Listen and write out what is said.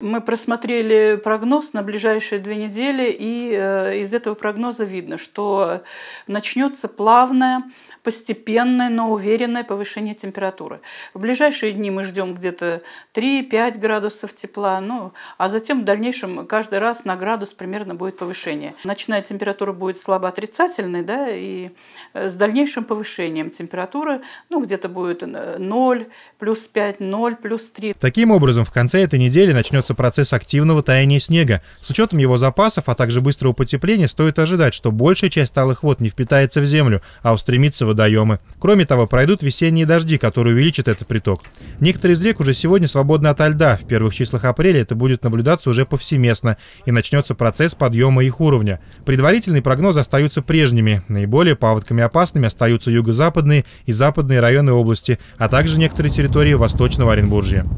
Мы просмотрели прогноз на ближайшие две недели, и э, из этого прогноза видно, что начнется плавное постепенное, но уверенное повышение температуры. В ближайшие дни мы ждем где-то 3-5 градусов тепла, ну, а затем в дальнейшем каждый раз на градус примерно будет повышение. Ночная температура будет слабо отрицательной, да, и э, с дальнейшим повышением температуры, ну, где-то будет 0, э, плюс 5, 0, плюс 3. Таким образом, в конце этой недели начнется процесс активного таяния снега. С учетом его запасов, а также быстрого потепления, стоит ожидать, что большая часть талых вод не впитается в землю, а устремится в водоемы. Кроме того, пройдут весенние дожди, которые увеличат этот приток. Некоторые из рек уже сегодня свободны от льда. В первых числах апреля это будет наблюдаться уже повсеместно и начнется процесс подъема их уровня. Предварительные прогнозы остаются прежними. Наиболее паводками опасными остаются юго-западные и западные районы области, а также некоторые территории Восточного Оренбуржья.